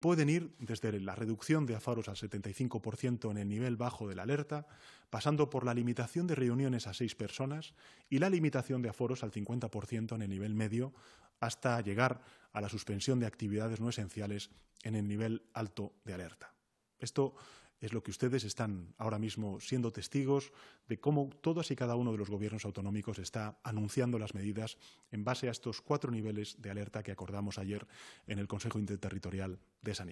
pueden ir desde la reducción de aforos al 75% en el nivel bajo de la alerta, pasando por la limitación de reuniones a seis personas y la limitación de aforos al 50% en el nivel medio, hasta llegar a la suspensión de actividades no esenciales en el nivel alto de alerta. Esto es lo que ustedes están ahora mismo siendo testigos de cómo todos y cada uno de los gobiernos autonómicos está anunciando las medidas en base a estos cuatro niveles de alerta que acordamos ayer en el Consejo Interterritorial de Sanidad.